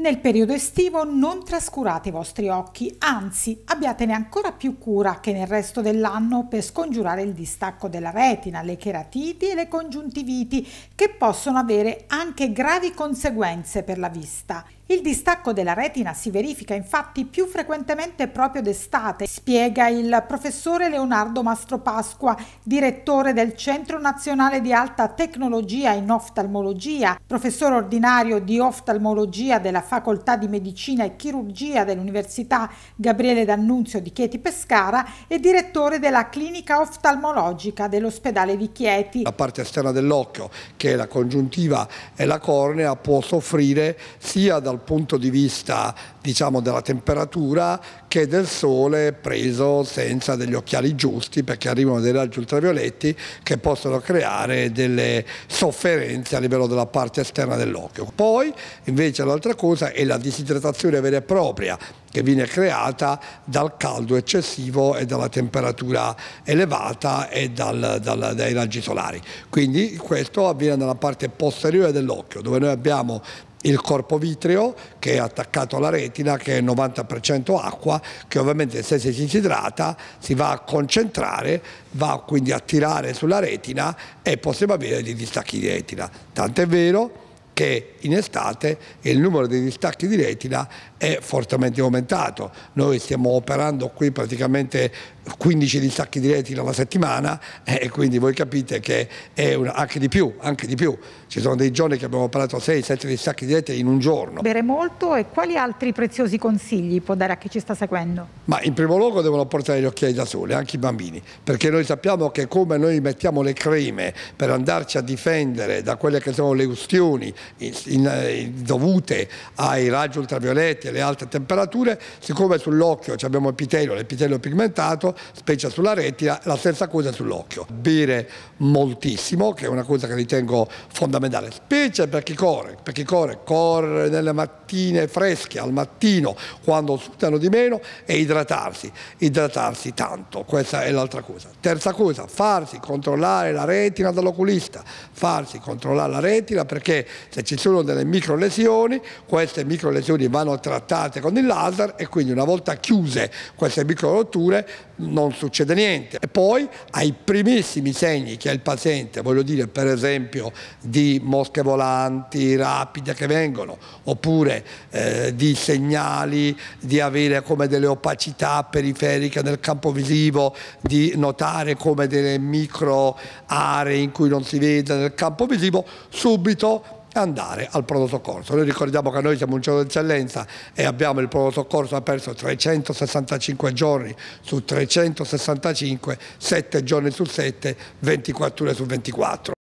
Nel periodo estivo non trascurate i vostri occhi, anzi abbiatene ancora più cura che nel resto dell'anno per scongiurare il distacco della retina, le cheratiti e le congiuntiviti che possono avere anche gravi conseguenze per la vista. Il distacco della retina si verifica infatti più frequentemente proprio d'estate, spiega il professore Leonardo Mastropasqua, direttore del Centro Nazionale di Alta Tecnologia in Oftalmologia, professore ordinario di oftalmologia della Facoltà di Medicina e Chirurgia dell'Università Gabriele D'Annunzio di Chieti Pescara e direttore della clinica oftalmologica dell'ospedale di Chieti. La parte esterna dell'occhio, che è la congiuntiva e la cornea, può soffrire sia dal punto di vista diciamo, della temperatura che del sole preso senza degli occhiali giusti perché arrivano dei raggi ultravioletti che possono creare delle sofferenze a livello della parte esterna dell'occhio. Poi invece l'altra cosa è la disidratazione vera e propria che viene creata dal caldo eccessivo e dalla temperatura elevata e dal, dal, dai raggi solari. Quindi questo avviene nella parte posteriore dell'occhio dove noi abbiamo il corpo vitreo che è attaccato alla retina che è 90% acqua che ovviamente se si idrata si va a concentrare va quindi a tirare sulla retina e possiamo avere dei distacchi di retina tant'è vero che in estate il numero dei distacchi di retina è fortemente aumentato. Noi stiamo operando qui praticamente 15 distacchi di retina alla settimana eh, e quindi voi capite che è una, anche di più, anche di più. Ci sono dei giorni che abbiamo operato 6-7 distacchi di retina in un giorno. Bere molto e quali altri preziosi consigli può dare a chi ci sta seguendo? Ma in primo luogo devono portare gli occhiali da sole, anche i bambini, perché noi sappiamo che come noi mettiamo le creme per andarci a difendere da quelle che sono le ustioni in, in, eh, dovute ai raggi ultravioletti e alle alte temperature, siccome sull'occhio abbiamo epitelio, l'epitelio pigmentato, specie sulla retina, la stessa cosa sull'occhio. Bere moltissimo, che è una cosa che ritengo fondamentale, specie per chi corre, per chi corre, corre nelle mattine fresche, al mattino, quando sudano di meno, e idratarsi, idratarsi tanto, questa è l'altra cosa. Terza cosa, farsi controllare la retina dall'oculista, farsi controllare la retina perché se cioè, ci sono delle microlesioni, queste microlesioni vanno trattate con il laser e quindi una volta chiuse queste micro rotture non succede niente. E poi ai primissimi segni che ha il paziente, voglio dire per esempio di mosche volanti rapide che vengono, oppure eh, di segnali di avere come delle opacità periferiche nel campo visivo, di notare come delle micro aree in cui non si vede nel campo visivo, subito andare al prodotto corso. Noi ricordiamo che noi siamo un centro d'eccellenza e abbiamo il prodotto corso aperto 365 giorni su 365, 7 giorni su 7, 24 ore su 24.